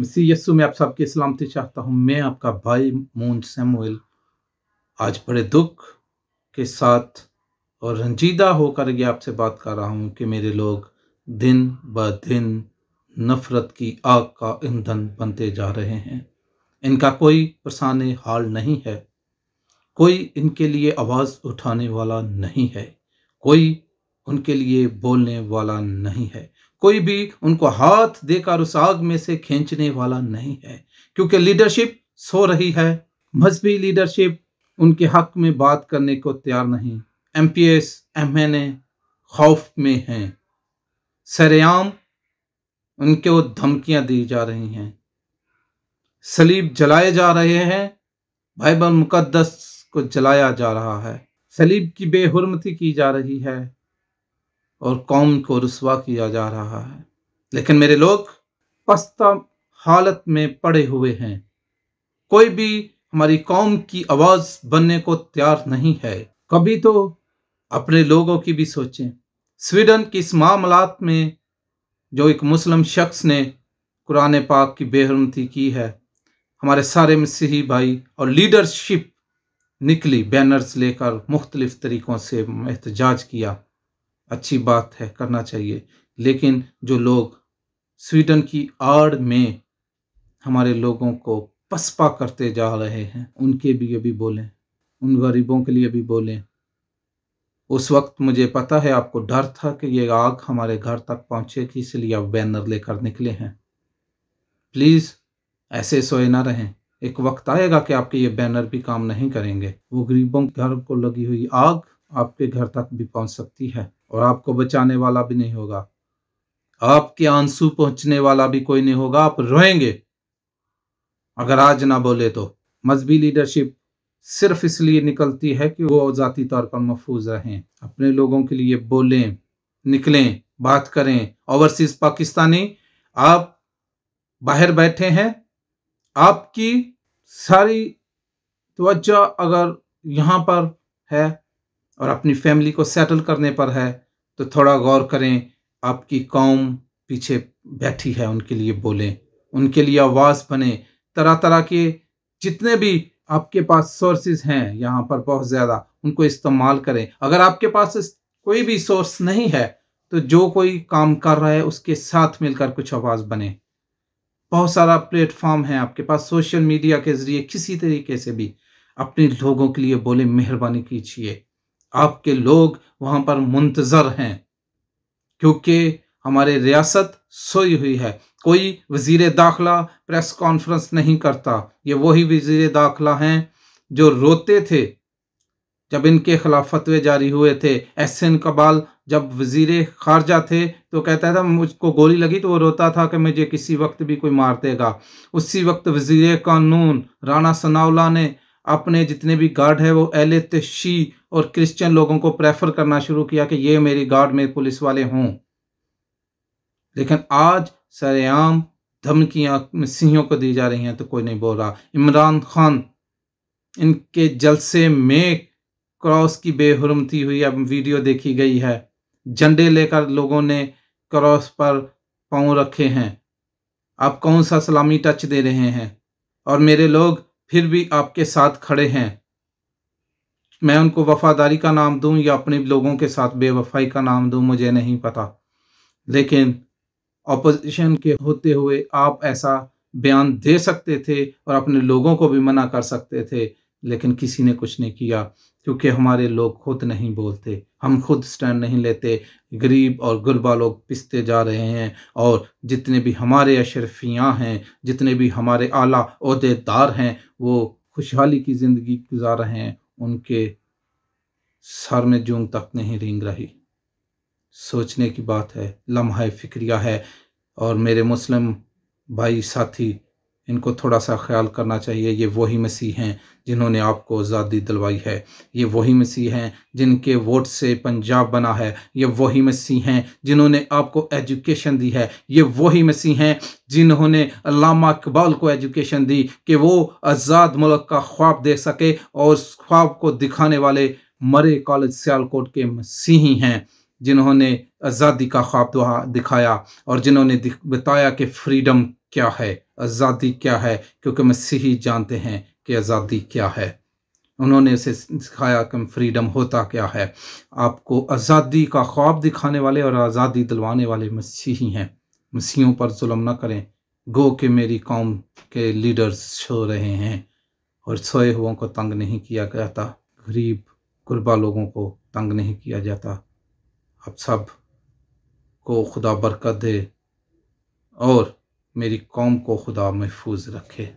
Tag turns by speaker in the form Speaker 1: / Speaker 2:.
Speaker 1: मसीह यस्सु में आप सबकी सलामती चाहता हूँ मैं आपका भाई मोन सैमुएल आज बड़े दुख के साथ और रंजीदा होकर यह आपसे बात कर रहा हूँ कि मेरे लोग दिन ब दिन नफ़रत की आग का ईंधन बनते जा रहे हैं इनका कोई परसान हाल नहीं है कोई इनके लिए आवाज़ उठाने वाला नहीं है कोई उनके लिए बोलने वाला नहीं है कोई भी उनको हाथ देकर उस आग में से खींचने वाला नहीं है क्योंकि लीडरशिप सो रही है मजहबी लीडरशिप उनके हक में बात करने को तैयार नहीं M P S M N A खौफ में हैं सरेआम उनके वो धमकियां दी जा रही हैं सलीब जलाए जा रहे हैं बाइबल मुकद्दस को जलाया जा रहा है सलीब की बेहरमती की जा रही है और कौम को रसवा किया जा रहा है लेकिन मेरे लोग पस्ता हालत में पड़े हुए हैं कोई भी हमारी कौम की आवाज बनने को तैयार नहीं है कभी तो अपने लोगों की भी सोचें स्वीडन की इस मामलात में जो एक मुस्लिम शख्स ने कुरान पाक की बेहरमती की है हमारे सारे मसीही भाई और लीडरशिप निकली बैनर्स लेकर मुख्तलिफ तरीक़ों से एहतजाज किया अच्छी बात है करना चाहिए लेकिन जो लोग स्वीडन की आड़ में हमारे लोगों को पसपा करते जा रहे हैं उनके भी अभी बोलें उन गरीबों के लिए भी बोलें उस वक्त मुझे पता है आपको डर था कि ये आग हमारे घर तक पहुँचेगी इसलिए आप बैनर लेकर निकले हैं प्लीज़ ऐसे सोए ना रहें एक वक्त आएगा कि आपके ये बैनर भी काम नहीं करेंगे वो गरीबों के घर को लगी हुई आग आपके घर तक भी पहुंच सकती है और आपको बचाने वाला भी नहीं होगा आपके आंसू पहुंचने वाला भी कोई नहीं होगा आप रोएंगे अगर आज ना बोले तो मजहबी लीडरशिप सिर्फ इसलिए निकलती है कि वो ज़ाती तौर पर महफूज रहें अपने लोगों के लिए बोलें निकलें बात करें ओवरसीज पाकिस्तानी आप बाहर बैठे हैं आपकी सारी तवज्जो अगर यहाँ पर है और अपनी फैमिली को सेटल करने पर है तो थोड़ा गौर करें आपकी कौम पीछे बैठी है उनके लिए बोलें उनके लिए आवाज़ बने तरह तरह के जितने भी आपके पास सोर्सेज हैं यहाँ पर बहुत ज़्यादा उनको इस्तेमाल करें अगर आपके पास कोई भी सोर्स नहीं है तो जो कोई काम कर रहा है उसके साथ मिलकर कुछ आवाज़ बने बहुत सारा प्लेटफॉर्म है आपके पास सोशल मीडिया के ज़रिए किसी तरीके से भी अपने लोगों के लिए बोले मेहरबानी कीजिए आपके लोग वहां पर मुंतज़र हैं क्योंकि हमारे रियासत सोई हुई है कोई वजीर दाखला प्रेस कॉन्फ्रेंस नहीं करता ये वही वजीर दाखला हैं जो रोते थे जब इनके खिलाफ फतवे जारी हुए थे एस एन कबाल जब वजीर खारजा थे तो कहता था मुझको गोली लगी तो वो रोता था कि मुझे किसी वक्त भी कोई मार देगा उसी वक्त वजीर कानून राना सनाउला ने अपने जितने भी गार्ड है वो एल शी और क्रिश्चियन लोगों को प्रेफर करना शुरू किया कि ये मेरी गार्ड में पुलिस वाले हों लेकिन आज सरेआम धमकियां सिंहों को दी जा रही हैं तो कोई नहीं बोल रहा इमरान खान इनके जलसे में क्रॉस की बेहरमती हुई अब वीडियो देखी गई है झंडे लेकर लोगों ने क्रॉस पर पाँव रखे हैं आप कौन सा सलामी टच दे रहे हैं और मेरे लोग फिर भी आपके साथ खड़े हैं मैं उनको वफादारी का नाम दूं या अपने लोगों के साथ बेवफाई का नाम दूं मुझे नहीं पता लेकिन अपोजिशन के होते हुए आप ऐसा बयान दे सकते थे और अपने लोगों को भी मना कर सकते थे लेकिन किसी ने कुछ नहीं किया क्योंकि हमारे लोग खुद नहीं बोलते हम खुद स्टैंड नहीं लेते गरीब और गुरबा लोग पिसते जा रहे हैं और जितने भी हमारे अशरफियाँ हैं जितने भी हमारे आला अहदेदार हैं वो खुशहाली की ज़िंदगी गुजार रहे हैं उनके सर में जूम तक नहीं रेंग रही सोचने की बात है लम्हा फिक्रिया है और मेरे मुस्लिम भाई साथी इनको थोड़ा सा ख्याल करना चाहिए ये वही मसीह हैं जिन्होंने आपको आज़ादी दिलवाई है ये वही मसीह हैं जिनके वोट से पंजाब बना है ये वही मसीह हैं जिन्होंने आपको एजुकेशन दी है ये वही मसीह हैं जिन्होंने अलामा इकबाल को एजुकेशन दी कि वो आज़ाद मुल्क का ख्वाब देख सके और उस ख्वाब को दिखाने वाले मरे कॉलेज सियालकोट के मसीही हैं जिन्होंने आज़ादी का ख्वाब दिखाया और जिन्होंने बताया कि फ्रीडम क्या है आज़ादी क्या है क्योंकि मसीही जानते हैं कि आज़ादी क्या है उन्होंने उसे सिखाया कि फ्रीडम होता क्या है आपको आज़ादी का ख्वाब दिखाने वाले और आज़ादी दिलवाने वाले मसीही हैं मसीहों पर जुलम ना करें गो के मेरी कौम के लीडर्स सो रहे हैं और सोए हुओं को तंग नहीं किया जाता गरीब गुरबा लोगों को तंग नहीं किया जाता आप सब को खुदा बरकत दे और मेरी कौम को खुदा महफूज रखे